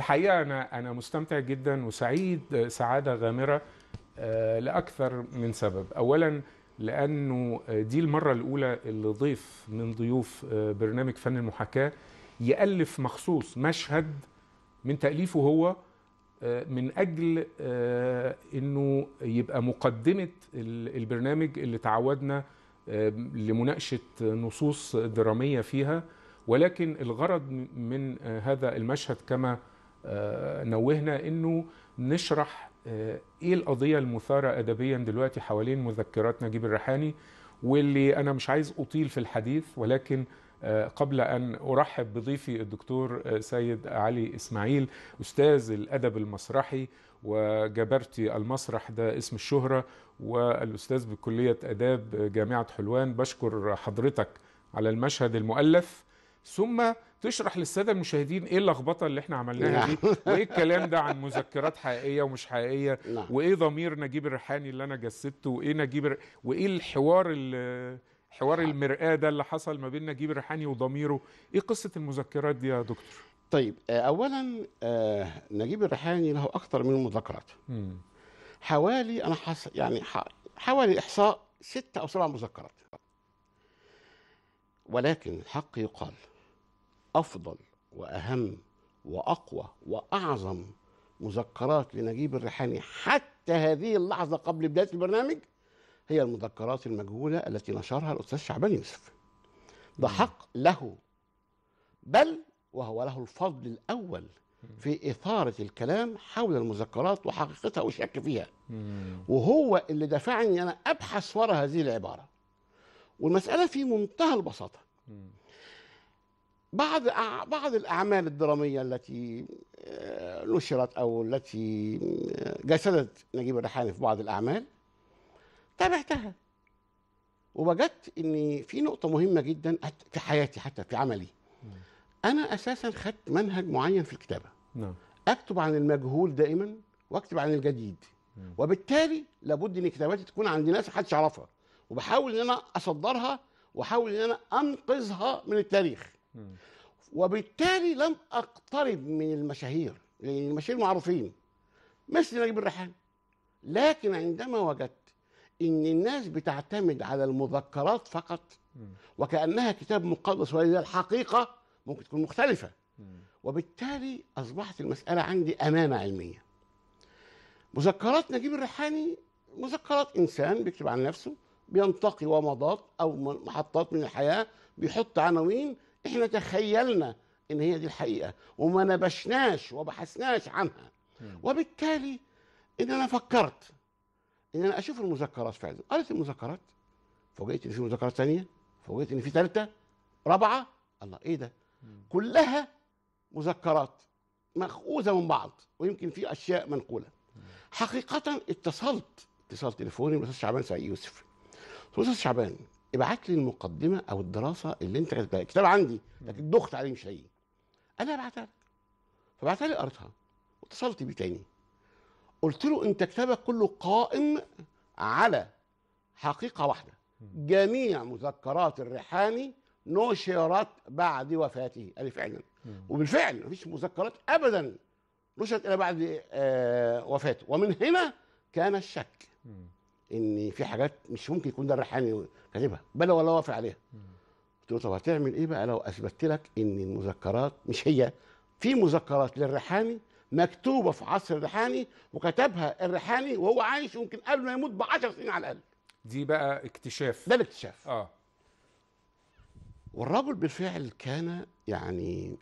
الحقيقه انا انا مستمتع جدا وسعيد سعاده غامره آه، لاكثر من سبب اولا لانه دي المره الاولى اللي ضيف من ضيوف آه، برنامج فن المحاكاه يالف مخصوص مشهد من تاليفه هو آه، من اجل انه يبقى مقدمه البرنامج اللي تعودنا لمناقشه نصوص دراميه فيها ولكن الغرض من هذا المشهد كما آه، نوهنا انه نشرح آه، ايه القضيه المثاره ادبيا دلوقتي حوالين مذكرات نجيب الريحاني واللي انا مش عايز اطيل في الحديث ولكن آه، قبل ان ارحب بضيفي الدكتور سيد علي اسماعيل استاذ الادب المسرحي وجبرتي المسرح ده اسم الشهره والاستاذ بكليه اداب جامعه حلوان بشكر حضرتك على المشهد المؤلف ثم تشرح للساده المشاهدين ايه اللخبطه اللي احنا عملناها دي نعم. وايه الكلام ده عن مذكرات حقيقيه ومش حقيقيه نعم. وايه ضمير نجيب الريحاني اللي انا جسدته وايه نجيب وايه الحوار اللي حوار نعم. المرآة ده اللي حصل ما بين نجيب الريحاني وضميره ايه قصة المذكرات دي يا دكتور طيب آه، اولا آه، نجيب الريحاني له اكثر من مذكرات حوالي انا حس يعني حوالي احصاء ستة او سبع مذكرات ولكن الحق يقال افضل واهم واقوى واعظم مذكرات لنجيب الريحاني حتى هذه اللحظه قبل بدايه البرنامج هي المذكرات المجهوله التي نشرها الاستاذ شعبان يوسف ده حق له بل وهو له الفضل الاول في إثارة الكلام حول المذكرات وحقيقتها والشك فيها وهو اللي دفعني أنا أبحث وراء هذه العبارة والمسألة في منتهى البساطة بعض بعض الاعمال الدراميه التي آه، نشرت او التي آه، جسدت نجيب الريحاني في بعض الاعمال تابعتها ووجدت ان في نقطه مهمه جدا في حياتي حتى في عملي انا اساسا خدت منهج معين في الكتابه نعم اكتب عن المجهول دائما واكتب عن الجديد وبالتالي لابد ان كتاباتي تكون عند ناس محدش يعرفها وبحاول ان انا اصدرها واحاول ان انا انقذها من التاريخ وبالتالي لم اقترب من المشاهير لان يعني المشاهير معروفين مثل نجيب الريحان لكن عندما وجدت ان الناس بتعتمد على المذكرات فقط وكانها كتاب مقدس وهي الحقيقه ممكن تكون مختلفه وبالتالي اصبحت المساله عندي امانه علميه مذكرات نجيب الريحاني مذكرات انسان بيكتب عن نفسه بينتقي ومضات او محطات من الحياه بيحط عناوين احنا تخيلنا ان هي دي الحقيقه وما نبشناش وبحثناش عنها وبالتالي ان انا فكرت ان انا اشوف المذكرات فعلا قريت المذكرات فوجئت ان في مذكرات ثانيه فوجئت ان في ثالثه رابعه الله ايه ده كلها مذكرات مأخوذة من بعض ويمكن في أشياء منقولة حقيقة اتصلت اتصال تليفوني بالاستاذ شعبان سعيد يوسف الاستاذ شعبان ابعت لي المقدمه او الدراسه اللي انت كاتبها الكتاب عندي لكن ضغط عليه مش هي انا ابعتها لك فبعتها لي قريتها واتصلت بيه تاني قلت له انت كتابك كله قائم على حقيقه واحده جميع مذكرات الريحاني نشرت بعد وفاته قال لي فعلا وبالفعل مفيش مذكرات ابدا نشرت الا بعد آه وفاته ومن هنا كان الشك ان في حاجات مش ممكن يكون ده الريحاني كاتبها بلا ولا وافق عليها قلت له طب هتعمل ايه بقى لو اثبتت لك ان المذكرات مش هي في مذكرات للريحاني مكتوبه في عصر الريحاني وكتبها الريحاني وهو عايش يمكن قبل ما يموت ب 10 سنين على الاقل دي بقى اكتشاف ده الاكتشاف اه والرجل بالفعل كان يعني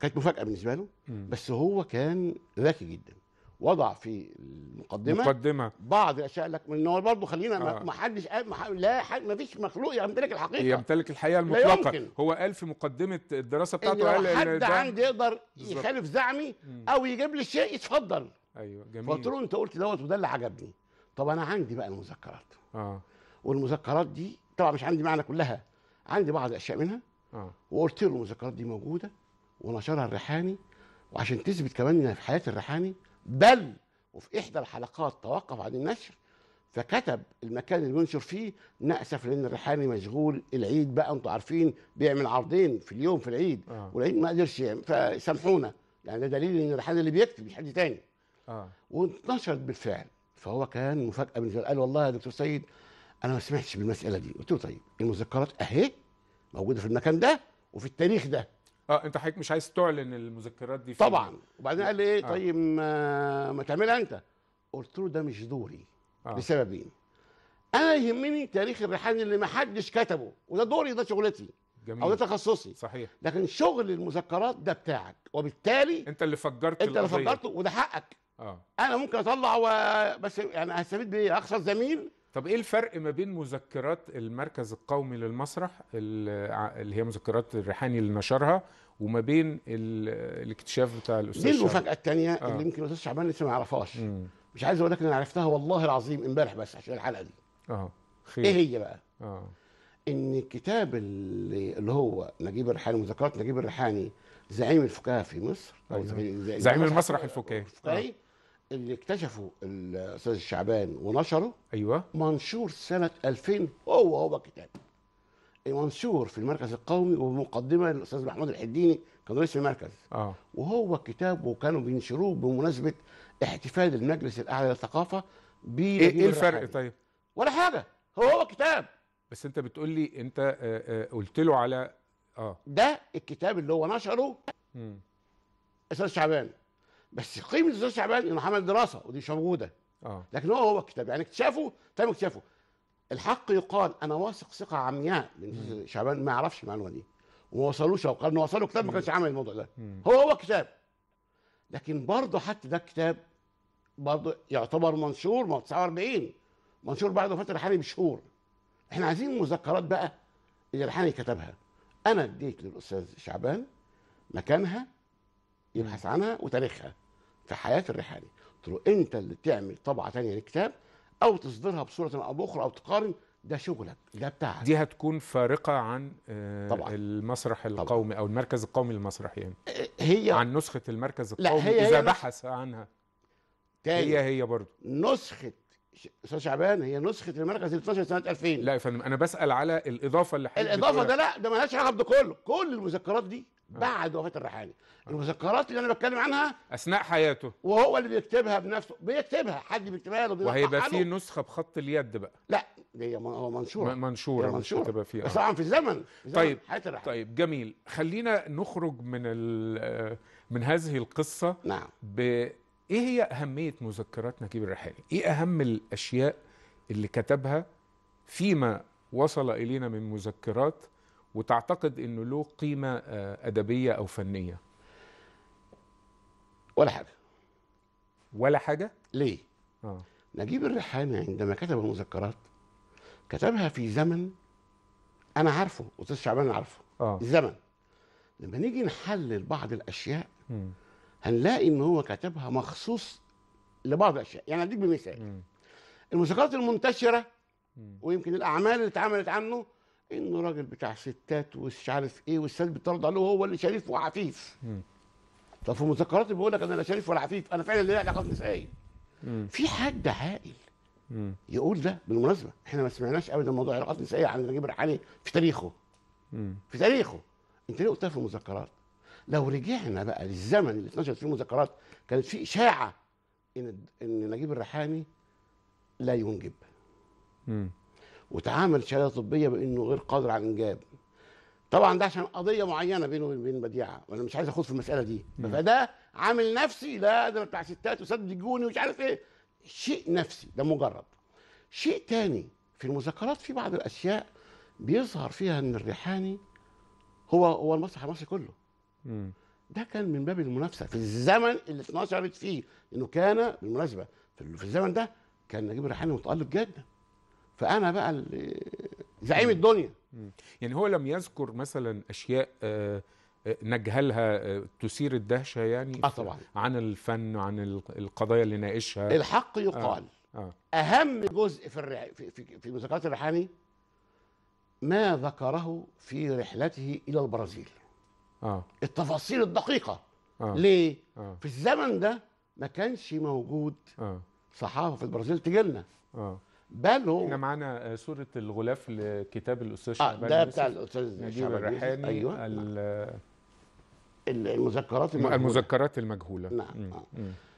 كانت مفاجاه بالنسبه له م. بس هو كان ذكي جدا وضع في المقدمه مقدمه بعض الاشياء لك من هو برضه خلينا آه. ما حدش لا حد ما فيش مخلوق يمتلك الحقيقه يمتلك الحقيقه المطلقه هو قال في مقدمه الدراسه بتاعته قال ان حد عندي يقدر يخالف زعمي او يجيب لي شيء يتفضل ايوه جميل فقلت له انت قلت دوت وده اللي عجبني طب انا عندي بقى المذكرات اه والمذكرات دي طبعا مش عندي معنى كلها عندي بعض الاشياء منها اه وقلت له المذكرات دي موجوده ونشرها الريحاني وعشان تثبت كمان ان في حياه الريحاني بل وفي إحدى الحلقات توقف عن النشر فكتب المكان اللي بينشر فيه نأسف لأن الريحاني مشغول العيد بقى أنتوا عارفين بيعمل عرضين في اليوم في العيد آه. والعيد ما قدرش يعمل فسامحونا يعني ده دليل إن الريحاني اللي بيكتب مش حد تاني آه. وانتشرت بالفعل فهو كان مفاجأة من قال والله يا دكتور سيد أنا ما سمعتش بالمسألة دي قلت له طيب المذكرات أهي موجودة في المكان ده وفي التاريخ ده اه انت حضرتك مش عايز تعلن المذكرات دي طبعا وبعدين قال لي ايه آه. طيب ما, ما تعملها انت قلت له ده مش دوري آه. لسببين انا يهمني تاريخ الريحاني اللي ما حدش كتبه وده دوري ده شغلتي جميل. او ده تخصصي صحيح لكن شغل المذكرات ده بتاعك وبالتالي انت اللي فجرت انت اللي فجرته وده حقك آه. انا ممكن اطلع و... بس يعني هستفيد بايه اخسر زميل طب ايه الفرق ما بين مذكرات المركز القومي للمسرح اللي هي مذكرات الريحاني اللي نشرها وما بين الاكتشاف بتاع الاستاذ دي المفاجاه الثانيه آه. اللي يمكن الاستاذ شعبان لسه ما يعرفهاش مش عايز اقول لك انا عرفتها والله العظيم امبارح بس عشان الحلقه دي اه خير. ايه هي بقى اه ان الكتاب اللي, اللي هو نجيب الريحاني مذكرات نجيب الريحاني زعيم الفكاهه في مصر او أيوة. زعيم, زعيم المسرح الفكاهي الفكاهي آه. اللي اكتشفه الاستاذ الشعبان ونشره ايوه منشور سنه 2000 هو هو كتاب منشور في المركز القومي ومقدمه للاستاذ محمود الحديني كان رئيس المركز اه وهو كتاب وكانوا بينشروه بمناسبه احتفال المجلس الاعلى للثقافه ب ايه, الفرق طيب؟ ولا حاجه هو هو كتاب بس انت بتقول لي انت آه، آه، قلت له على اه ده الكتاب اللي هو نشره امم استاذ شعبان بس قيمه الاستاذ شعبان انه عمل دراسه ودي مش موجوده آه. لكن هو هو الكتاب يعني اكتشافه تم اكتشافه الحق يقال انا واثق ثقه عمياء من شعبان ما يعرفش المعلومه دي وما وصلوش او قال وصلوا كتاب ما كانش عامل الموضوع ده هو هو كتاب لكن برضه حتى ده الكتاب برضه يعتبر منشور ما 49 منشور بعد وفاه الريحاني بشهور احنا عايزين مذكرات بقى اللي الريحاني كتبها انا اديت للاستاذ شعبان مكانها يبحث عنها وتاريخها في حياه الرحالة قلت له انت اللي تعمل طبعه ثانيه للكتاب او تصدرها بصوره او باخرى او تقارن ده شغلك ده بتاعك دي هتكون فارقه عن آه، طبعا. المسرح القومي طبعا. او المركز القومي للمسرح يعني آه، هي عن نسخه المركز القومي لا هي اذا هي بحث عنها تاني. هي هي برضه نسخه استاذ شعبان هي نسخه المركز ال 12 سنه 2000 لا يا فندم انا بسال على الاضافه اللي حضرتك الاضافه ده لا ده مالهاش علاقه بده كله كل المذكرات دي آه. بعد وفاه الرحاله آه. المذكرات اللي انا بتكلم عنها اثناء حياته وهو اللي بيكتبها بنفسه بيكتبها حد بيكتبها له وهيبقى في نسخه بخط اليد بقى لا هي هو منشوره منشوره منشوره تبقى فيها آه. طبعا في الزمن في طيب حياه طيب جميل خلينا نخرج من من هذه القصه نعم ايه هي اهميه مذكرات نجيب الرحالي ايه اهم الاشياء اللي كتبها فيما وصل الينا من مذكرات وتعتقد انه له قيمه آه، ادبيه او فنيه ولا حاجه ولا حاجه ليه آه. نجيب الريحاني عندما كتب المذكرات كتبها في زمن انا عارفه استاذ شعبان عارفه آه. الزمن لما نيجي نحلل بعض الاشياء م. هنلاقي ان هو كتبها مخصوص لبعض الاشياء يعني اديك بمثال المذكرات المنتشره م. ويمكن الاعمال اللي اتعملت عنه انه راجل بتاع ستات ومش عارف ايه والستات بتطرد عليه هو اللي شريف وعفيف طب في مذكراتي بيقول لك انا لا شريف ولا عفيف انا فعلا ليا علاقات نسائيه في حد عاقل يقول ده بالمناسبه احنا ما سمعناش ابدا موضوع علاقات نسائيه عن نجيب الريحاني في تاريخه في تاريخه انت ليه قلتها في المذكرات لو رجعنا بقى للزمن اللي اتنشرت فيه المذكرات كانت في اشاعه ان ان نجيب الريحاني لا ينجب مم. وتعامل شهاده طبيه بانه غير قادر على الانجاب طبعا ده عشان قضيه معينه بينه وبين بديعه وانا مش عايز اخوض في المساله دي فده عامل نفسي لا ده بتاع ستات وسد وصدقوني ومش عارف ايه شيء نفسي ده مجرد شيء تاني في المذاكرات في بعض الاشياء بيظهر فيها ان الريحاني هو هو المسرح المصري كله ده كان من باب المنافسه في الزمن اللي اتنشرت فيه انه كان بالمناسبه في الزمن ده كان نجيب الريحاني متالق جدا فانا بقى اللي زعيم الدنيا يعني هو لم يذكر مثلا اشياء آه، آه، نجهلها آه، تثير الدهشه يعني آه طبعا. عن الفن عن القضايا اللي ناقشها الحق يقال آه. آه. اهم جزء في الرع... في في, في مذكرات الريحاني ما ذكره في رحلته الى البرازيل آه. التفاصيل الدقيقه آه. ليه آه. في الزمن ده ما كانش موجود آه. صحافه في البرازيل تجي لنا آه. بل هو احنا معانا صوره آه، الغلاف لكتاب الاستاذ آه، شعبان آه ده بتاع الاستاذ نجيب الريحاني أيوة. نعم. المذكرات المجهوله المذكرات المجهوله نعم مم. آه.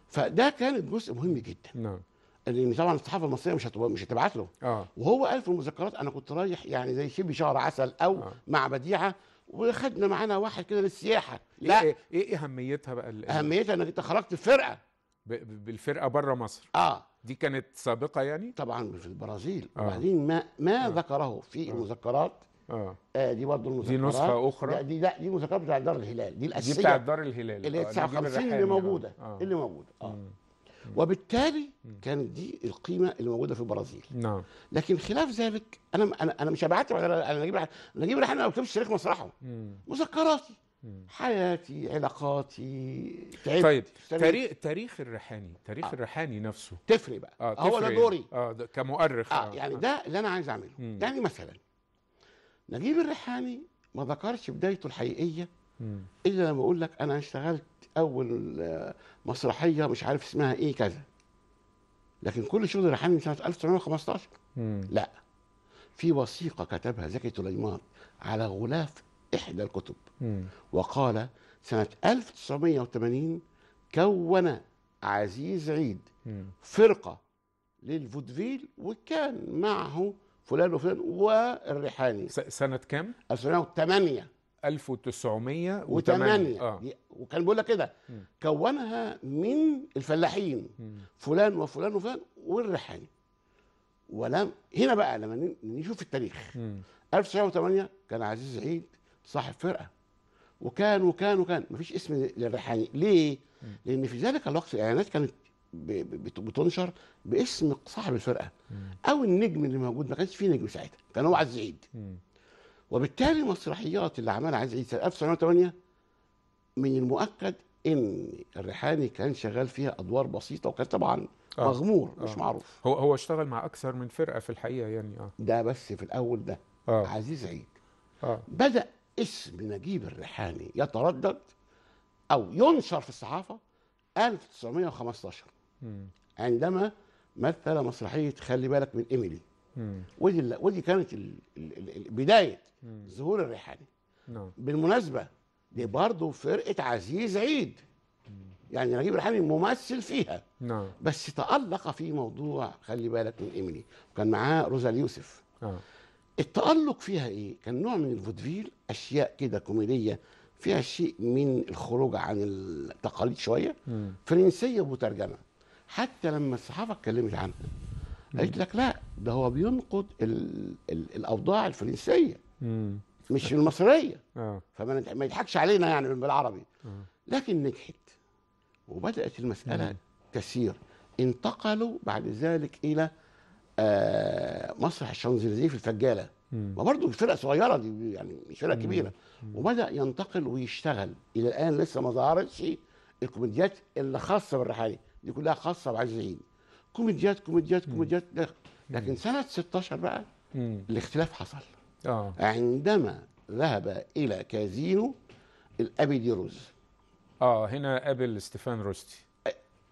فده كانت جزء مهم جدا نعم لان طبعا الصحافه المصريه مش هتبقى مش هتبعت له آه. وهو قال في المذكرات انا كنت رايح يعني زي شبه شهر عسل او آه. مع بديعه وخدنا معانا واحد كده للسياحه إيه، لا ايه ايه اهميتها بقى اهميتها انك انت خرجت فرقه بالفرقه بره مصر اه دي كانت سابقه يعني طبعا في البرازيل آه. وبعدين ما ما آه. ذكره في آه. المذكرات آه. آه دي برضه المذكرات دي نسخه اخرى لا دي لا دي مذكرات بتاع دار الهلال دي الاساسيه دي بتاع دار الهلال اللي آه، هي 59 اللي يعني. موجوده آه. اللي موجوده اه مم. وبالتالي كانت دي القيمه اللي موجوده في البرازيل نعم لكن خلاف ذلك انا انا انا مش هبعت انا نجيب انا نجيب انا ما بكتبش تاريخ مسرحه مذكراتي حياتي علاقاتي تعبت طيب تاريخ تاريخ الريحاني تاريخ آه. الريحاني نفسه تفرق بقى آه هو ده إيه؟ دوري اه كمؤرخ آه. آه. يعني ده اللي انا عايز اعمله مم. يعني مثلا نجيب الريحاني ما ذكرش بدايته الحقيقيه مم. الا لما اقول لك انا اشتغلت اول آه، مسرحيه مش عارف اسمها ايه كذا لكن كل شغل الريحاني من سنه 1915 مم. لا في وثيقه كتبها زكي سليمان على غلاف إحدى الكتب وقال سنة 1980 كون عزيز عيد فرقة للفودفيل وكان معه فلان وفلان والريحاني سنة كام؟ 1908 1908 آه. آه. وكان بيقول لك كده كونها من الفلاحين فلان وفلان وفلان والريحاني ولم هنا بقى لما نشوف التاريخ 1908 كان عزيز عيد صاحب فرقه وكان وكان وكان مفيش اسم للريحاني ليه؟ لان في ذلك الوقت الاعلانات كانت بتنشر باسم صاحب الفرقه او النجم اللي موجود ما كانش فيه نجم ساعتها كان هو عز عيد وبالتالي المسرحيات اللي عملها عز عيد سنه 1908 من المؤكد ان الريحاني كان شغال فيها ادوار بسيطه وكان طبعا آه. مغمور آه. مش معروف هو هو اشتغل مع اكثر من فرقه في الحقيقه يعني اه ده بس في الاول ده آه. عزيز عيد آه. بدا اسم نجيب الريحاني يتردد او ينشر في الصحافه 1915 مم. عندما مثل مسرحيه خلي بالك من ايميلي ودي ودي كانت ال بدايه ظهور الريحاني نعم بالمناسبه دي برضه فرقه عزيز عيد مم. يعني نجيب الريحاني ممثل فيها نعم بس تالق في موضوع خلي بالك من ايميلي وكان معاه روزا يوسف آه. التألق فيها إيه؟ كان نوع من الفودفيل أشياء كده كوميدية فيها شيء من الخروج عن التقاليد شوية فرنسية مترجمة حتى لما الصحافة اتكلمت عنها قالت لك لا ده هو بينقد الـ الـ الأوضاع الفرنسية مم. مش المصرية آه. فما يضحكش علينا يعني بالعربي آه. لكن نجحت وبدأت المسألة مم. تسير انتقلوا بعد ذلك إلى آه، مسرح الشانزليزيه في الفجاله ما برضه فرقه صغيره دي يعني مش فرقه كبيره وبدا ينتقل ويشتغل الى الان لسه ما ظهرتش الكوميديات اللي خاصه بالرحاله دي كلها خاصه بعز كوميديات كوميديات كوميديات لكن سنه 16 بقى الاختلاف حصل آه. عندما ذهب الى كازينو الابي دي روز اه هنا قابل ستيفان روستي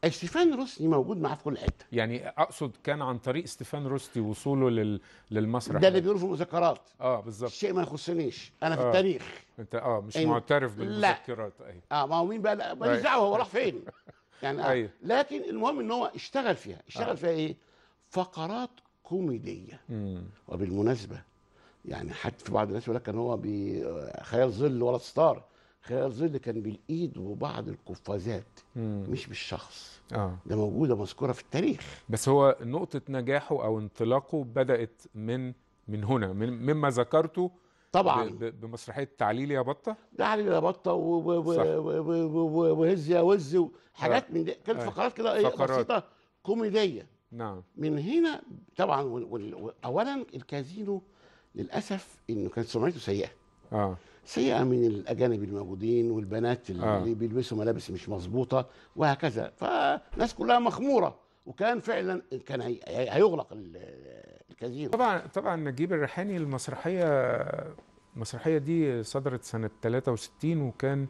ستيفان روستي موجود معاه في كل حته يعني اقصد كان عن طريق ستيفان روستي وصوله لل... للمسرح ده اللي بيقولوا في المذكرات اه بالظبط شيء ما يخصنيش انا في آه. التاريخ انت اه مش إن... معترف بالمذكرات ايوه اه ما هو مين بقى ماليش دعوه هو راح فين يعني آه. أيه. لكن المهم ان هو اشتغل فيها آه. اشتغل آه. فيها ايه فقرات كوميديه مم. وبالمناسبه يعني حتى في بعض الناس يقول لك ان هو بخيال ظل ولا ستار خلال ظل كان بالايد وبعض القفازات مش بالشخص آه. ده موجوده مذكوره في التاريخ بس هو نقطه نجاحه او انطلاقه بدات من من هنا من مما ذكرته طبعا بمسرحيه تعليل يا بطه تعليل يا بطه وهز يا وز وحاجات آه. من دي كانت آه. فقرات كده إيه، بسيطه كوميديه نعم من هنا طبعا اولا الكازينو للاسف انه كانت سمعته سيئه اه سيئه من الاجانب الموجودين والبنات اللي آه. بيلبسوا ملابس مش مظبوطه وهكذا فالناس كلها مخموره وكان فعلا كان هيغلق الكازينو طبعا طبعا نجيب الريحاني المسرحيه المسرحيه دي صدرت سنه 63 وكان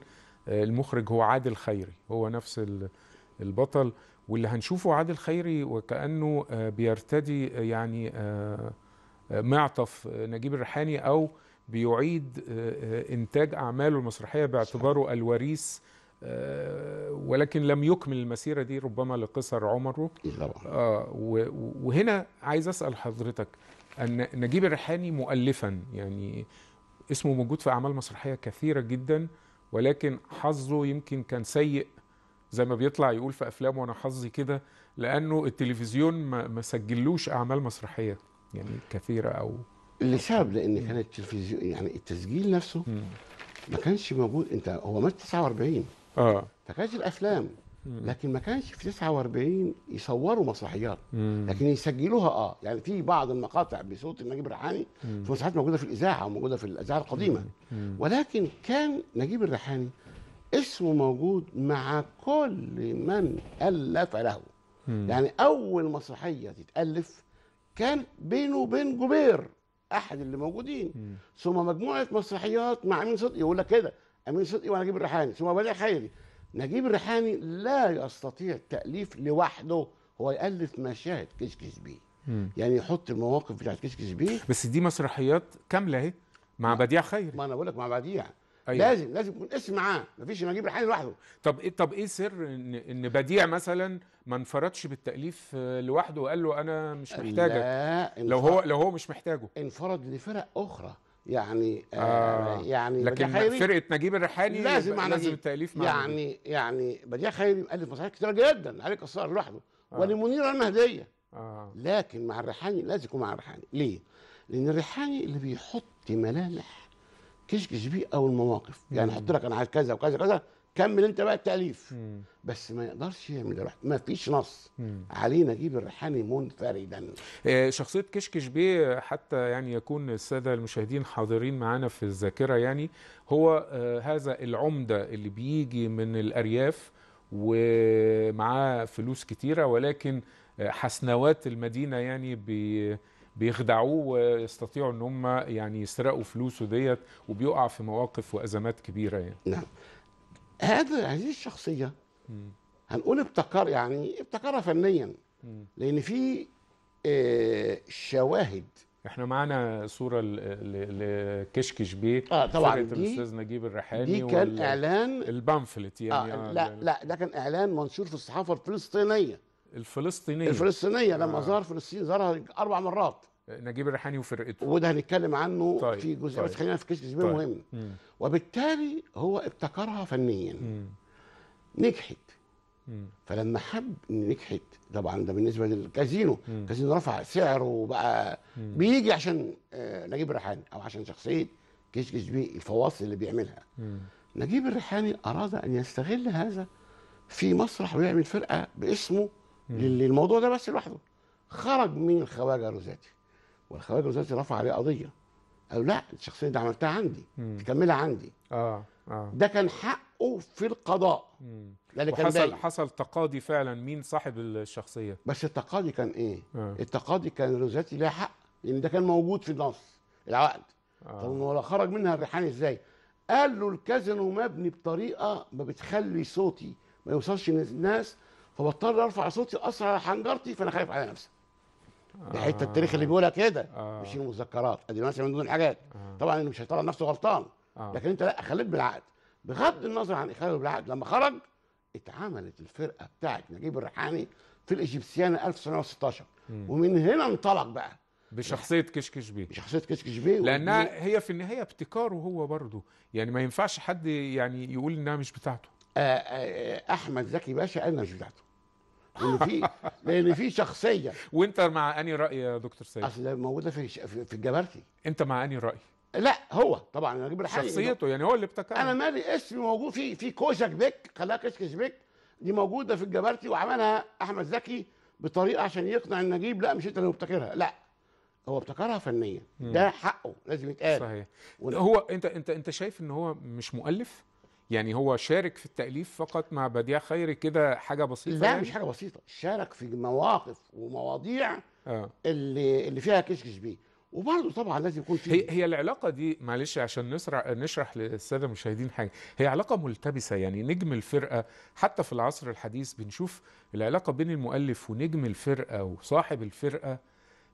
المخرج هو عادل خيري هو نفس البطل واللي هنشوفه عادل خيري وكانه بيرتدي يعني آه، آه، معطف نجيب الريحاني او بيعيد آه، آه، إنتاج أعماله المسرحية باعتباره الوريث آه، ولكن لم يكمل المسيرة دي ربما لقصر عمره آه وهنا عايز أسأل حضرتك أن نجيب الريحاني مؤلفا يعني اسمه موجود في أعمال مسرحية كثيرة جدا ولكن حظه يمكن كان سيء زي ما بيطلع يقول في أفلامه أنا حظي كده لأنه التلفزيون ما سجلوش أعمال مسرحية يعني كثيرة أو لسبب لان كان التلفزيون يعني التسجيل نفسه مم. ما كانش موجود انت هو مات 49 اه فكانت الافلام مم. لكن ما كانش في 49 يصوروا مسرحيات لكن يسجلوها اه يعني في بعض المقاطع بصوت نجيب الريحاني في مسرحيات موجوده في الاذاعه وموجوده في الاذاعه القديمه مم. ولكن كان نجيب الريحاني اسمه موجود مع كل من الف له مم. يعني اول مسرحيه تتالف كان بينه وبين جوبير احد اللي موجودين مم. ثم مجموعه مسرحيات مع امين صدقي يقول لك كده امين صدقي ونجيب الريحاني ثم بديع خيري نجيب الريحاني لا يستطيع التاليف لوحده هو يالف مشاهد كشكش بيه مم. يعني يحط المواقف بتاعت كشكش بيه بس دي مسرحيات كامله اهي مع بديع خيري ما انا بقول لك مع بديع أيوة. لازم لازم يكون اسم معاه مفيش نجيب الحين لوحده طب ايه طب ايه سر ان ان بديع مثلا ما انفردش بالتاليف لوحده وقال له انا مش محتاجك لا لو هو لو هو مش محتاجه انفرد لفرق اخرى يعني آه, آه. يعني لكن فرقه نجيب الريحاني لازم لازم التاليف معاه يعني يعني بديع خيري مؤلف مسرحيات كتير جدا علي قصار لوحده آه. ولمنير المهديه آه. لكن مع الريحاني لازم يكون مع الريحاني ليه؟ لان الريحاني اللي بيحط ملامح كشكش بيه او المواقف يعني حط لك انا عايز كذا وكذا وكذا كمل انت بقى التاليف مم. بس ما يقدرش يعمل ده ما فيش نص مم. نجيب الريحاني منفردا آه، شخصيه كشكش بيه حتى يعني يكون الساده المشاهدين حاضرين معانا في الذاكره يعني هو آه، هذا العمده اللي بيجي من الارياف ومعاه فلوس كتيره ولكن آه، حسنوات المدينه يعني بي بيخدعوه ويستطيعوا ان هم يعني يسرقوا فلوسه ديت وبيقع في مواقف وازمات كبيره يعني. نعم. هذا هذه الشخصيه هنقول ابتكر يعني ابتكرها فنيا لان في آه، شواهد احنا معانا صوره لكشكش بيه اه طبعا دي الاستاذ نجيب الريحاني دي كان اعلان البامفلت يعني آه, آه، لا لا ده كان اعلان منشور في الصحافه الفلسطينيه الفلسطينيه الفلسطينيه لما آه. ظهر فلسطين ظهرها اربع مرات آه، نجيب الريحاني وفرقته وده هنتكلم عنه طيب. في جزء طيب. خلينا في كيس طيب. مهم وبالتالي هو ابتكرها فنيا مم. نجحت مم. فلما حب ان نجحت طبعا ده بالنسبه للكازينو الكازينو رفع سعره وبقى مم. بيجي عشان آه، نجيب الريحاني او عشان شخصيه كيس كيس الفواصل اللي بيعملها مم. نجيب الريحاني اراد ان يستغل هذا في مسرح ويعمل فرقه باسمه للموضوع ده بس لوحده خرج من الخواجه روزاتي والخواجه روزاتي رفع عليه قضيه قالوا لا الشخصيه دي عملتها عندي تكملها عندي اه اه ده كان حقه في القضاء لان كان حصل حصل تقاضي فعلا مين صاحب الشخصيه بس التقاضي كان ايه آه. التقاضي كان روزاتي لها حق لان ده كان موجود في النص العقد آه. طب هو خرج منها الريحان ازاي قال له الكازينو مبني بطريقه ما بتخلي صوتي ما يوصلش للناس هو اضطر ارفع صوتي اثر على حنجرتي فانا خايف على نفسي دي ده آه. حته التاريخ اللي بيقولها كده آه. مش المذكرات ادي مثلا من دون الحاجات آه. طبعا انه مش هيطلع نفسه غلطان آه. لكن انت لا خليت بالعقد بغض النظر عن اخلاله بالعقد لما خرج اتعملت الفرقه بتاعت نجيب الريحاني في الايجيبسيان 1916 ومن هنا انطلق بقى بشخصيه كشكش بيه بشخصيه كشكش بيه لانها هي في النهايه ابتكاره هو برضه يعني ما ينفعش حد يعني يقول انها مش بتاعته آه، آه، احمد زكي باشا قال انها مش بتاعته لان في لان في شخصيه وانت مع اني راي يا دكتور سيد اصل موجوده في في الجبرتي انت مع اني راي لا هو طبعا انا اجيب شخصيته يعني هو اللي ابتكرها انا مالي اسمي موجود في في كوشك بيك خلاها كشكش بيك دي موجوده في الجبرتي وعملها احمد زكي بطريقه عشان يقنع النجيب لا مش انت اللي مبتكرها لا هو ابتكرها فنيا ده حقه لازم يتقال صحيح هو انت انت انت شايف ان هو مش مؤلف يعني هو شارك في التأليف فقط مع بديع خيري كده حاجة بسيطة لا يعني؟ مش حاجة بسيطة شارك في مواقف ومواضيع آه. اللي اللي فيها كشكش بيه وبرضه طبعا لازم يكون في هي هي العلاقه دي معلش عشان نسرع نشرح للساده المشاهدين حاجه هي علاقه ملتبسه يعني نجم الفرقه حتى في العصر الحديث بنشوف العلاقه بين المؤلف ونجم الفرقه وصاحب الفرقه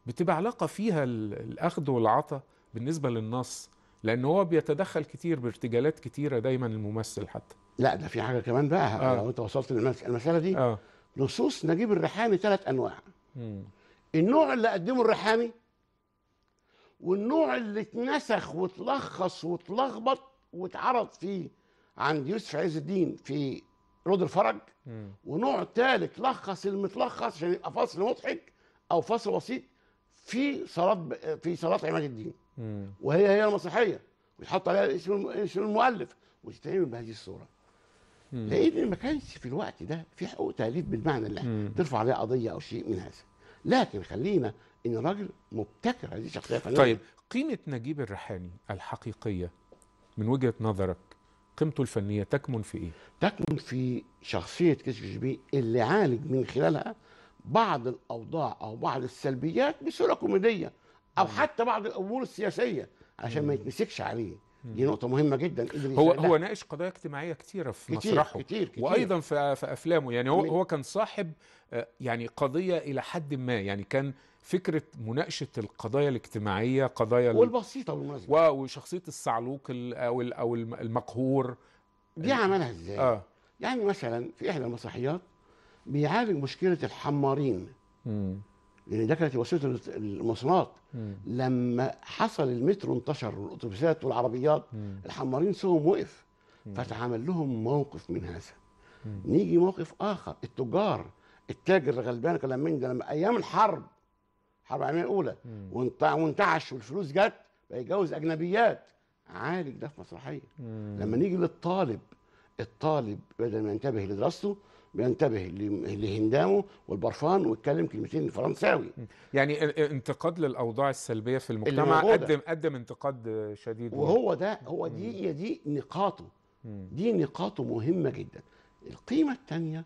بتبقى علاقه فيها الاخذ والعطاء بالنسبه للنص لان هو بيتدخل كتير بارتجالات كتيره دايما الممثل حتى لا ده في حاجه كمان بقى آه. لو انت وصلت للمساله دي آه. نصوص نجيب الريحاني ثلاث انواع مم. النوع اللي قدمه الريحاني والنوع اللي اتنسخ واتلخص واتلخبط واتعرض فيه عند يوسف عز الدين في رود الفرج مم. ونوع ثالث لخص المتلخص عشان يبقى فصل مضحك او فصل بسيط في صلاه في صلاه عماد الدين وهي هي المسرحيه ويحط عليها اسم اسم المؤلف وتتعمل بهذه الصوره لان ما كانش في الوقت ده في حقوق تاليف بالمعنى اللي ترفع عليها قضيه او شيء من هذا لكن خلينا ان الراجل مبتكر هذه شخصيه فنيه طيب قيمه نجيب الريحاني الحقيقيه من وجهه نظرك قيمته الفنيه تكمن في ايه؟ تكمن في شخصيه كيس شبيه اللي عالج من خلالها بعض الاوضاع او بعض السلبيات بصوره كوميديه او حتى بعض الامور السياسيه عشان ما يتمسكش عليه دي نقطة مهمة جدا هو هو ناقش قضايا اجتماعية كتيرة في كتير مسرحه كتير كتير وأيضا في, في أفلامه يعني هو هو كان صاحب يعني قضية إلى حد ما يعني كان فكرة مناقشة القضايا الاجتماعية قضايا والبسيطة بالمناسبة وشخصية الصعلوك أو أو المقهور دي عملها إزاي؟ آه. يعني مثلا في إحدى المسرحيات بيعالج مشكلة الحمارين مم. يعني كانت وسيله المواصلات لما حصل المترو انتشر والاتوبيسات والعربيات الحمارين سوهم وقف فتعمل لهم موقف من هذا نيجي موقف اخر التجار التاجر الغلبان كلام من ده لما ايام الحرب الحرب العالميه الاولى وانتعش والفلوس جت بقى اجنبيات عالج ده في مسرحيه لما نيجي للطالب الطالب بدل ما ينتبه لدراسته بينتبه لهندامه والبرفان ويتكلم كلمتين فرنساوي يعني انتقاد للاوضاع السلبيه في المجتمع قدم قدم انتقاد شديد وهو ده هو دي دي نقاطه دي نقاطه مهمه جدا القيمه الثانيه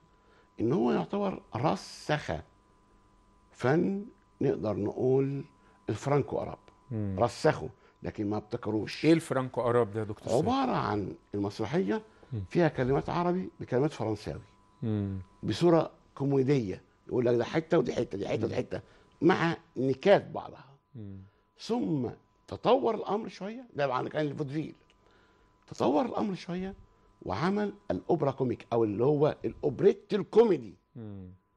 ان هو يعتبر رسخ فن نقدر نقول الفرانكو اراب رسخه لكن ما ابتكروش ايه الفرانكو اراب ده يا دكتور عباره عن المسرحيه فيها كلمات عربي بكلمات فرنساوي بصوره كوميديه يقول لك ده حته ودي حته دي حته ودي حته مع نكات بعضها ثم تطور الامر شويه ده بقى كان الفودفيل تطور الامر شويه وعمل الاوبرا كوميك او اللي هو الاوبريت الكوميدي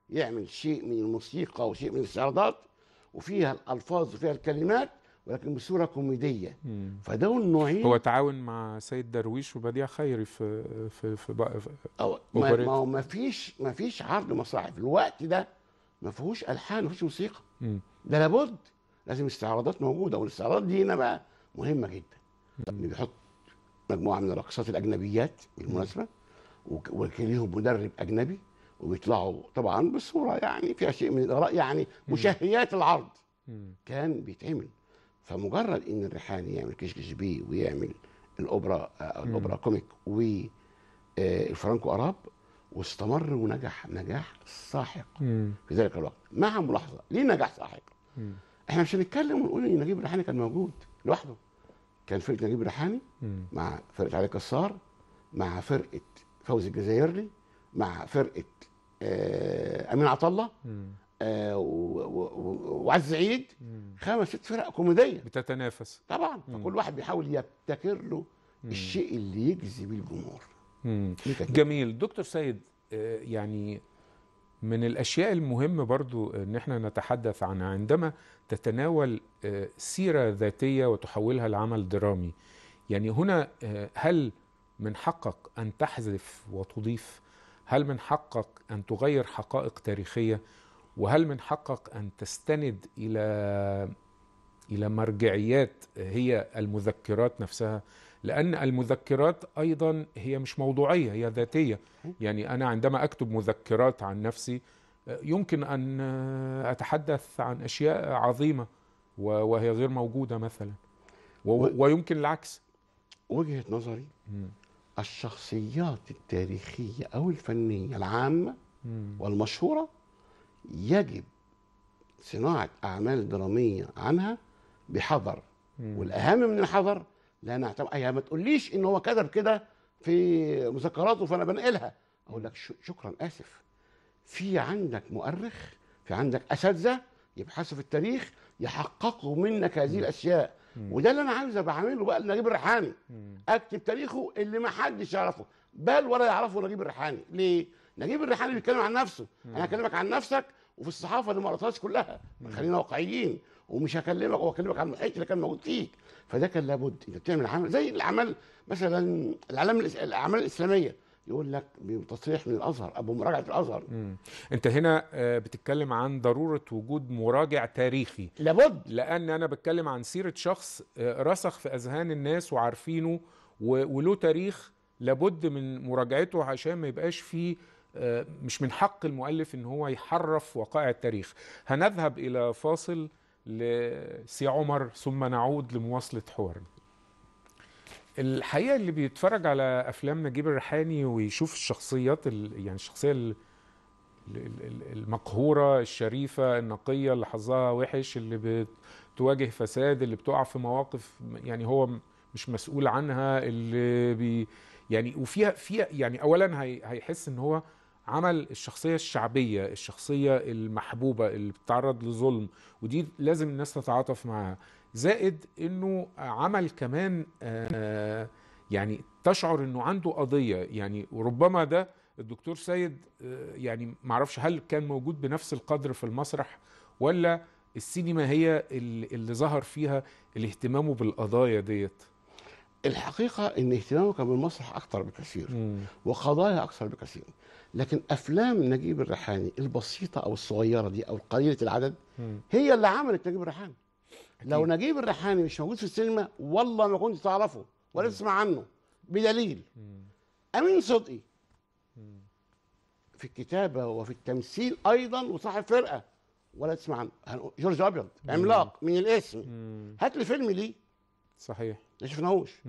يعمل شيء من الموسيقى وشيء من السردات وفيها الالفاظ وفيها الكلمات ولكن بصوره كوميديه فده النوعين هو تعاون مع سيد درويش وبديع خيري في في في, في, في ما, هو ما فيش ما فيش عرض مسرحي في الوقت ده ما فيهوش الحان ما فيهوش موسيقى ده لابد لازم استعراضات موجوده والاستعراضات دي هنا بقى مهمه جدا اللي بيحط مجموعه من الرقصات الاجنبيات بالمناسبه وكليهم مدرب اجنبي وبيطلعوا طبعا بصوره يعني فيها شيء من الاراء يعني مشهيات العرض كان بيتعمل فمجرد ان الريحاني يعمل كشكش بيه ويعمل الاوبرا أو الاوبرا كوميك والفرانكو آه، اراب واستمر ونجح نجاح ساحق في ذلك الوقت مع ملاحظه ليه نجاح ساحق؟ احنا مش هنتكلم ونقول ان نجيب الريحاني كان موجود لوحده كان فرقه نجيب الريحاني مع فرقه علي كسار مع فرقه فوزي الجزائري مع فرقه آه، امين عطله آه، وعز عيد خمس ست فرق كوميديه بتتنافس طبعا فكل واحد بيحاول يبتكر له الشيء اللي يجذب الجمهور جميل دكتور سيد آه، يعني من الاشياء المهمه برضو ان احنا نتحدث عنها عندما تتناول آه، سيره ذاتيه وتحولها لعمل درامي يعني هنا هل من حقك ان تحذف وتضيف هل من حقك ان تغير حقائق تاريخيه وهل من حقك أن تستند إلى إلى مرجعيات هي المذكرات نفسها لأن المذكرات أيضا هي مش موضوعية هي ذاتية يعني أنا عندما أكتب مذكرات عن نفسي يمكن أن أتحدث عن أشياء عظيمة وهي غير موجودة مثلا ويمكن العكس وجهة نظري الشخصيات التاريخية أو الفنية العامة والمشهورة يجب صناعة أعمال درامية عنها بحذر والأهم من الحذر لا نعتمد أيها ما تقوليش إن هو كتب كده في مذكراته فأنا بنقلها أقول لك شكرا آسف في عندك مؤرخ في عندك أساتذة يبحثوا في التاريخ يحققوا منك هذه الأشياء وده اللي أنا عايز بعمله بقى لنجيب الريحاني أكتب تاريخه اللي ما حدش يعرفه بل ولا يعرفه نجيب الريحاني ليه؟ نجيب الريحاني بيتكلم عن نفسه انا هكلمك عن نفسك وفي الصحافه ما قراتهاش كلها خلينا واقعيين ومش هكلمك واكلمك عن الحته اللي كان موجود فيك فده كان لابد انت بتعمل عمل زي الاعمال مثلا الاعلام الاعمال الاسلاميه يقول لك بتصريح من الازهر ابو مراجعه الازهر مم. انت هنا آه، بتتكلم عن ضروره وجود مراجع تاريخي لابد لان انا بتكلم عن سيره شخص آه، رسخ في اذهان الناس وعارفينه وله تاريخ لابد من مراجعته عشان ما يبقاش فيه آه، مش من حق المؤلف ان هو يحرف وقائع التاريخ هنذهب الى فاصل لسي عمر ثم نعود لمواصله حوارنا الحقيقه اللي بيتفرج على افلام نجيب الريحاني ويشوف الشخصيات يعني الشخصيه المقهوره الشريفه النقيه اللي حظها وحش اللي بتواجه فساد اللي بتقع في مواقف يعني هو مش مسؤول عنها اللي بي يعني وفيها فيها يعني اولا هيحس ان هو عمل الشخصية الشعبية الشخصية المحبوبة اللي بتتعرض لظلم ودي لازم الناس تتعاطف معاها زائد انه عمل كمان آه، يعني تشعر انه عنده قضية يعني وربما ده الدكتور سيد آه، يعني معرفش هل كان موجود بنفس القدر في المسرح ولا السينما هي اللي ظهر فيها الاهتمام بالقضايا ديت الحقيقه ان اهتمامك بالمسرح اكثر بكثير مم. وقضايا اكثر بكثير لكن افلام نجيب الريحاني البسيطه او الصغيره دي او قليله العدد مم. هي اللي عملت نجيب الريحاني لو نجيب الريحاني مش موجود في السينما والله ما كنت تعرفه ولا تسمع عنه بدليل مم. امين صدقي في الكتابه وفي التمثيل ايضا وصاحب فرقه ولا تسمع عنه جورج ابيض عملاق من الاسم هات لي فيلم ليه صحيح ما شفناهوش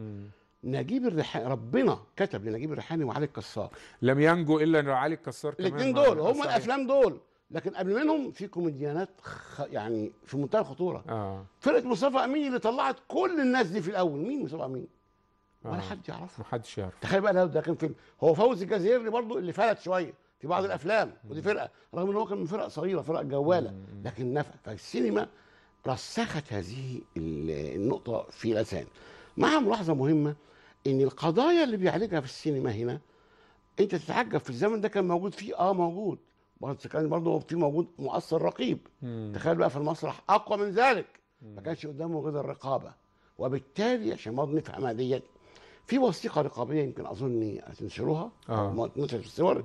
نجيب الريحاني ربنا كتب لنجيب الريحاني وعلي الكسار لم ينجو الا علي الكسار كمان الاثنين دول هم صحيح. الافلام دول لكن قبل منهم في كوميديانات خ... يعني في منتهى الخطوره آه. فرقه مصطفى امين اللي طلعت كل الناس دي في الاول مين مصطفى امين آه. ولا حد يعرفه محدش يعرف تخيل بقى لو ده كان فيلم هو فوز الجزائري برضه اللي فلت شويه في بعض الافلام ودي فرقه رغم ان هو كان من فرق صغيره فرق جواله لكن نفع فالسينما رسخت هذه النقطة في لسان مع ملاحظة مهمة إن القضايا اللي بيعالجها في السينما هنا أنت تتعجب في الزمن ده كان موجود فيه أه موجود بس كان برضه في موجود مؤثر رقيب تخيل بقى في المسرح أقوى من ذلك ما كانش قدامه غير الرقابة وبالتالي عشان برضه نفهمها ديت في وثيقة رقابية يمكن أظن هتنشروها آه. في الصور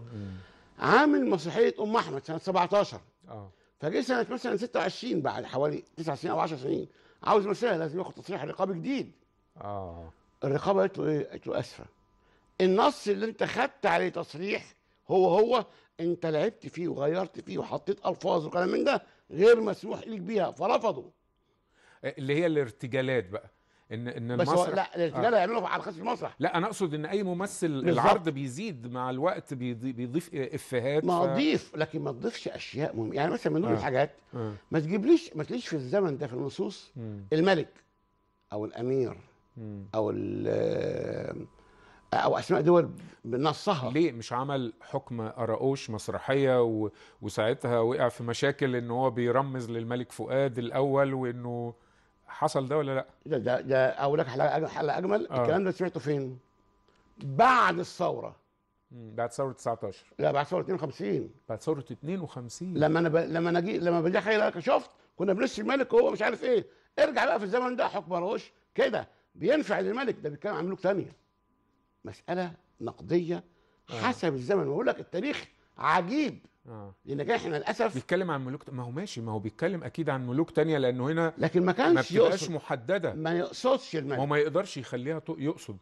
عامل مسرحية أم أحمد سنة 17 آه. فجه سنه مثلا 26 بعد حوالي 9 سنين او 10 سنين عاوز مساله لازم ياخد تصريح رقابي جديد اه الرقابه قالت له ايه؟ قالت له اسفه النص اللي انت خدت عليه تصريح هو هو انت لعبت فيه وغيرت فيه وحطيت الفاظ وكلام من ده غير مسموح ليك بيها فرفضوا اللي هي الارتجالات بقى ان ان بس المسرح لا الارتجال آه. هيعمله على خشب المسرح لا انا اقصد ان اي ممثل بالزبط. العرض بيزيد مع الوقت بيضيف, افيهات ما اضيف ف... لكن ما تضيفش اشياء مهمه يعني مثلا من ضمن آه. الحاجات آه. ما تجيبليش ما تجيبليش في الزمن ده في النصوص مم. الملك او الامير مم. او آه، او اسماء دول بنصها ليه مش عمل حكم اراوش مسرحيه و... وساعتها وقع في مشاكل ان هو بيرمز للملك فؤاد الاول وانه حصل ده ولا لا؟ إيه ده ده, ده اقول لك حلقه حلقه اجمل آه. الكلام ده سمعته فين؟ بعد الثوره بعد ثوره 19 لا بعد ثوره 52 بعد ثوره 52 لما انا ب... لما انا جي... لما بجي لك شفت كنا بنش الملك وهو مش عارف ايه ارجع بقى في الزمن ده روش كده بينفع للملك ده بيتكلم عن ملوك ثانيه مساله نقديه آه. حسب آه. الزمن بقول لك التاريخ عجيب آه. لانك احنا للاسف بيتكلم عن ملوك ما هو ماشي ما هو بيتكلم اكيد عن ملوك تانية لانه هنا لكن ما كانش ما بتبقاش محدده ما يقصدش الملك هو ما يقدرش يخليها يقصد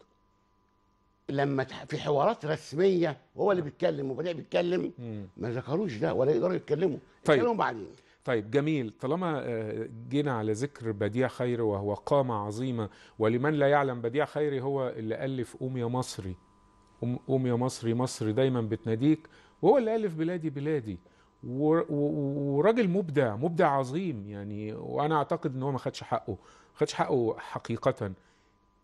لما في حوارات رسميه هو اللي آه. بيتكلم وبديع بيتكلم ما ذكروش ده ولا يقدروا يتكلموا طيب. يتكلموا بعدين طيب جميل طالما آه، جينا على ذكر بديع خير وهو قامة عظيمة ولمن لا يعلم بديع خيري هو اللي ألف قوم يا مصري قوم يا مصري مصر دايما بتناديك وهو اللي ألف بلادي بلادي وراجل مبدع مبدع عظيم يعني وانا اعتقد ان هو ما خدش حقه ما خدش حقه حقيقه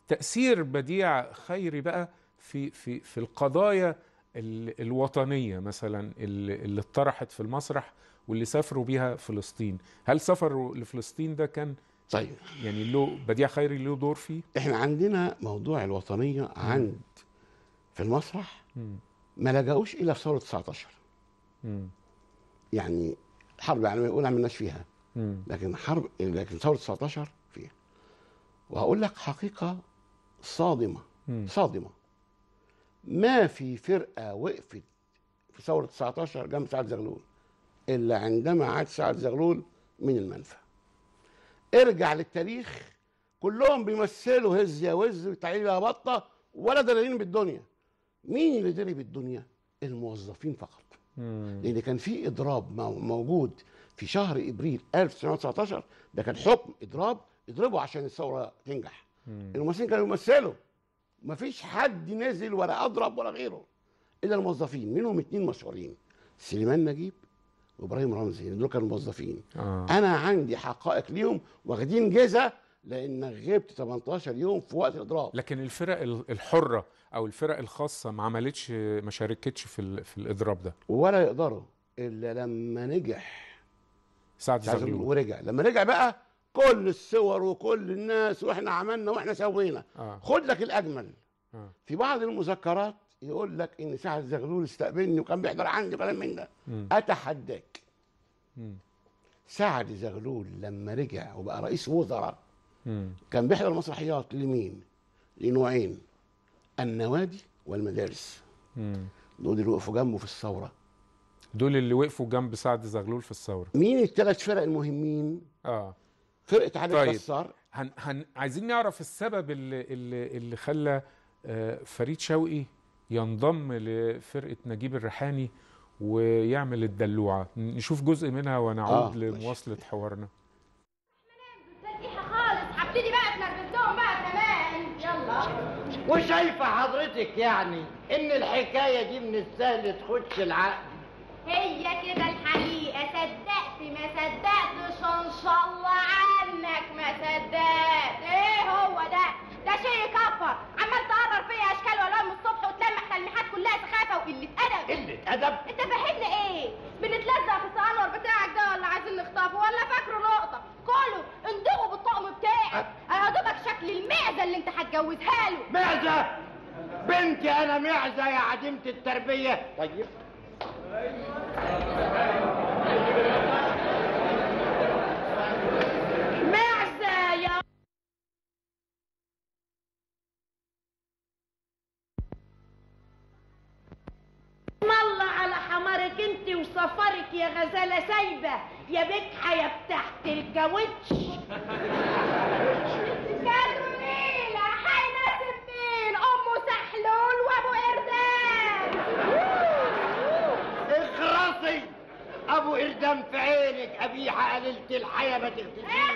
تاثير بديع خيري بقى في في في القضايا الوطنيه مثلا اللي اتطرحت في المسرح واللي سافروا بيها فلسطين هل سفروا لفلسطين ده كان طيب يعني له بديع خيري له دور فيه احنا عندنا موضوع الوطنيه عند في المسرح ما لجأوش الى ثوره 19 مم. يعني الحرب العالميه الاولى ما عملناش فيها مم. لكن حرب لكن ثوره 19 فيها وهقول لك حقيقه صادمه مم. صادمه ما في فرقه وقفت في ثوره 19 جنب سعد زغلول الا عندما عاد سعد زغلول من المنفى ارجع للتاريخ كلهم بيمثلوا هز يا وز وتعالي يا بطه ولا دلالين بالدنيا مين اللي درب الدنيا الموظفين فقط مم. لان كان في اضراب موجود في شهر ابريل 1919 ده كان حكم اضراب اضربوا عشان الثوره تنجح الممثلين كانوا يمثلوا مفيش حد نزل ولا اضرب ولا غيره الا الموظفين منهم اتنين مشهورين سليمان نجيب وابراهيم رمزي دول كانوا موظفين آه. انا عندي حقائق ليهم واخدين جيزه لانك غبت 18 يوم في وقت الاضراب لكن الفرق الحره او الفرق الخاصه ما عملتش ما شاركتش في في الاضراب ده ولا يقدروا الا لما نجح سعد زغلول ورجع لما رجع بقى كل الصور وكل الناس واحنا عملنا واحنا سوينا آه. خد لك الاجمل آه. في بعض المذكرات يقول لك ان سعد زغلول استقبلني وكان بيحضر عندي وكلام من ده اتحداك سعد زغلول لما رجع وبقى رئيس وزراء كان بيحضر مسرحيات لمين؟ لنوعين النوادي والمدارس مم. دول اللي وقفوا جنبه في الثوره دول اللي وقفوا جنب سعد زغلول في الثوره مين الثلاث فرق المهمين اه فرقه علي طيب. كسار هن هن عايزين نعرف السبب اللي اللي, اللي خلى آه، فريد شوقي ينضم لفرقه نجيب الريحاني ويعمل الدلوعه نشوف جزء منها ونعود آه. لمواصله حوارنا وشايفة حضرتك يعني إن الحكاية دي من السهل تخش العقل هي كده الحقيقة صدقت ما صدقتش إن شاء الله عنك ما صدقت إيه هو ده؟ ده شيء كفر عمال تقرر فيا أشكال وألوان من الصبح وتلمح تلميحات كلها سخافة وقلة أدب قلة أدب؟ أنت فاهمنا إيه؟ بنتلزق في السأنور بتاعك ده ولا عايزين نخطفه ولا فاكره نقطة؟ كله اندبه بالطقم بتاعك انا هدوبك شكل المعزه اللي انت هتجوزها له معزه بنتي انا معزه يا عديمه التربيه طيب حظك انت وسفرك يا غزالة سايبة يا بكحة يا بتاعت الكاوتش قالوا جميلة حيناس الدين أمه سحلول وأبو إردان اخرصي أبو إردان في عينك قبيحة قليلة الحياة ما تغتشيش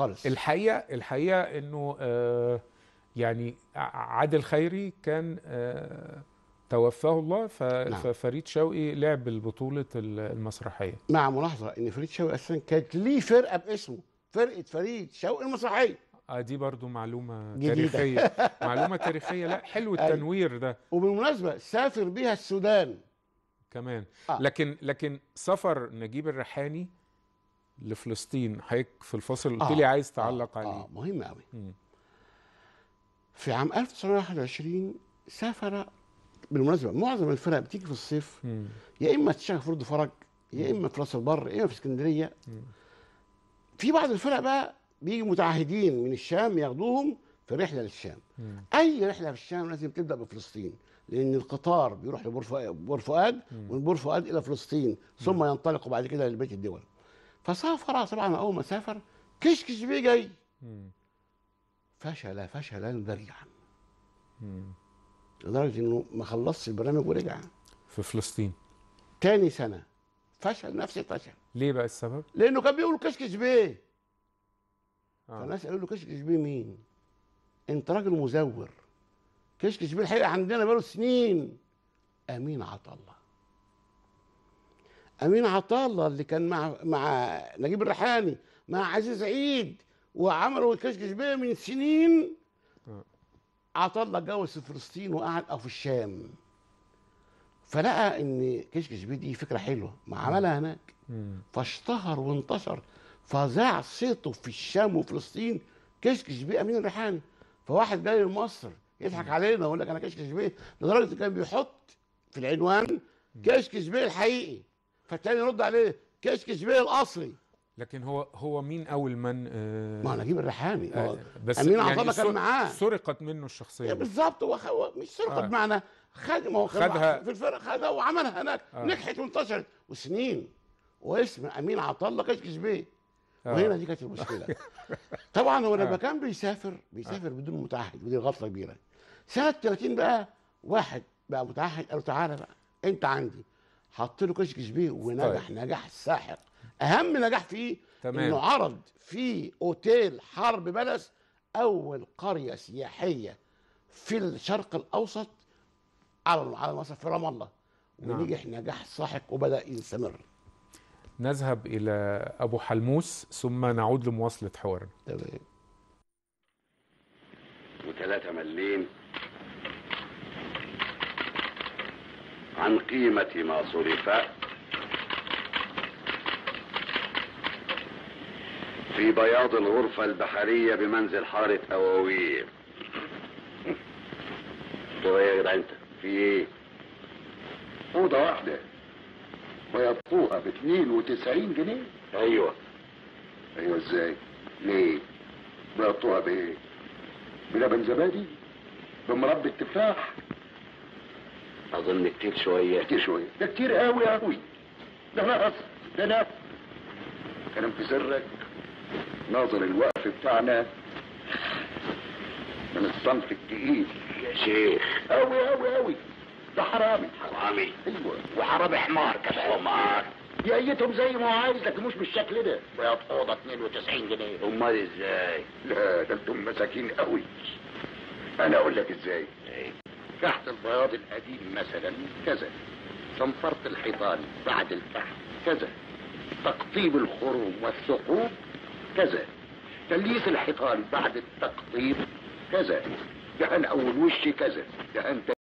خالص الحقيقه الحقيقه انه آه، يعني عادل خيري كان آه، توفاه الله نعم. ففريد شوقي لعب بطوله المسرحيه مع نعم، ملاحظه ان فريد شوقي اساسا كانت ليه فرقه باسمه فرقه فريد شوقي المسرحيه آه دي برضو معلومة جديدة. تاريخية معلومة تاريخية لا حلو أيوة. التنوير ده وبالمناسبة سافر بيها السودان كمان آه. لكن لكن سفر نجيب الريحاني لفلسطين حضرتك في الفصل قلت آه. لي آه عايز تعلق آه, آه. عليه اه مهم قوي في عام 1921 سافر بالمناسبه معظم الفرق بتيجي في الصيف يا اما تشتغل في رد فرج يا اما في راس البر يا اما في اسكندريه في بعض الفرق بقى بيجي متعهدين من الشام ياخدوهم في رحله للشام اي رحله في الشام لازم تبدا بفلسطين لان القطار بيروح لبور فؤاد ومن بور فؤاد الى فلسطين ثم ينطلق بعد كده لبيت الدول فسافر طبعا أول ما سافر كشكش بيه جاي فشل فشلا ذريعا لدرجة إنه ما خلصش البرنامج ورجع في فلسطين تاني سنة فشل نفس الفشل ليه بقى السبب؟ لأنه كان بيقول كشكش بيه آه. فالناس قالوا له كشكش بيه مين؟ أنت راجل مزور كشكش بيه الحقيقة عندنا بقاله سنين أمين عطا الله امين عطاله اللي كان مع مع نجيب الريحاني مع عزيز عيد وعملوا الكشكش بيه من سنين عطاله جوز اتجوز في فلسطين وقعد او في الشام فلقى ان كشكش بيه دي فكره حلوه ما عملها هناك فاشتهر وانتشر فذاع صيته في الشام وفلسطين كشكش بيه امين الريحاني فواحد جاي من مصر يضحك علينا ويقول لك انا كشكش بيه لدرجه كان بيحط في العنوان كشكش بيه الحقيقي فالتاني يرد عليه كشكش بيه الاصلي لكن هو هو مين اول من آه ما نجيب الرحامي آه بس امين يعني عصابه كان معاه سرقت منه الشخصيه إيه، بالظبط هو مش سرقت آه معنى خد ما هو خدها في الفرق خدها وعملها هناك آه نجحت وانتشرت وسنين واسم امين عطا الله كشكش بيه آه وهنا دي كانت المشكله طبعا هو لما آه كان بيسافر بيسافر آه بدون متعهد ودي غلطه كبيره سنه 30 بقى واحد بقى متعهد قال له تعالى بقى انت عندي حط له كشك شبيه ونجح طيب. نجاح ساحق اهم نجاح فيه تمام. انه عرض في اوتيل حرب بلس اول قريه سياحيه في الشرق الاوسط على على مصر في رام الله نعم. ونجح نعم. نجاح ساحق وبدا يستمر نذهب الى ابو حلموس ثم نعود لمواصله حوارنا تمام وثلاثه ملين عن قيمة ما صرف في بياض الغرفة البحرية بمنزل حارة أواوير طب يا جدع انت في ايه أوضة واحدة بيضتوها ب 92 جنيه ايوه ايوه ازاي ليه بيضتوها بايه بلبن زبادي بمربى التفاح اظن كتير شويه كتير شويه ده كتير قوي أوي قوي ده نقص ده نقص كلام في سرك ناظر الوقف بتاعنا من الصنف التقيل يا شيخ قوي قوي قوي ده حرامي حرامي ايوه وحرامي حمار كمان حمار يقيتهم زي ما هو عايز لكن مش بالشكل ده اوضه 92 جنيه امال ازاي لا ده انتم مساكين قوي انا اقول لك ازاي ايه كحت البياض القديم مثلا كذا تنفرط الحيطان بعد الكحت كذا تقطيب الخروم والثقوب كذا تليس الحيطان بعد التقطيب كذا دهان اول وش كذا دهان